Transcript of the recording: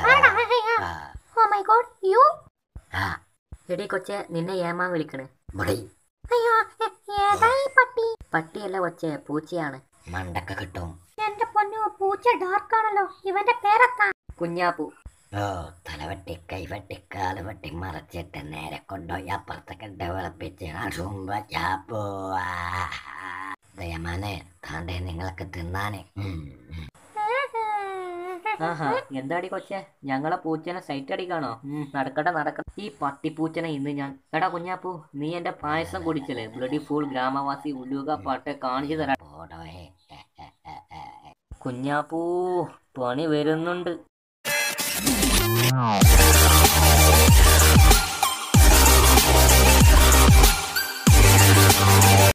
oh my God U എടി കൊച്ചെ നിന്നെ ഏമാ വിളിക്കണ് അയ്യോ ഏതായി പട്ടി പട്ടിയല്ല കൊച്ചെ പൂച്ചയാണ് മണ്ടക്ക കിട്ടും എന്റെ പൊന്നു പൂച്ച ഡാർക്ക് ആണല്ലോ ഇവന്റെ പേരെത്താ കുഞ്ഞാപ്പു ഓ തലവട്ടി കൈവട്ടി കാലുവട്ടി മറച്ചിട്ട് നേരെ കൊണ്ടുപോയി അപ്പുറത്തൊക്കെ ഡെവലപ്പിച്ച് അഴുമ്പോ ചാപ്പോ ദയമാനെ താണ്ടേ നിങ്ങൾക്ക് തിന്നാനേ ആഹാ എന്താടി കൊച്ചേ ഞങ്ങളെ പൂച്ചനെ സൈറ്റ് അടിക്കാണോ നടക്കട്ടെ നടക്കട്ടെ ഈ പട്ടിപ്പൂച്ചനെ ഇന്ന് ഞാൻ എടാ കുഞ്ഞാപ്പൂ നീ എന്റെ പായസം കുടിച്ചല്ലേ ബ്ലഡി ഫുൾ ഗ്രാമവാസി ഉലുക പാട്ട് കാണിച്ചു തരാ കുഞ്ഞാപ്പൂ പണി വരുന്നുണ്ട്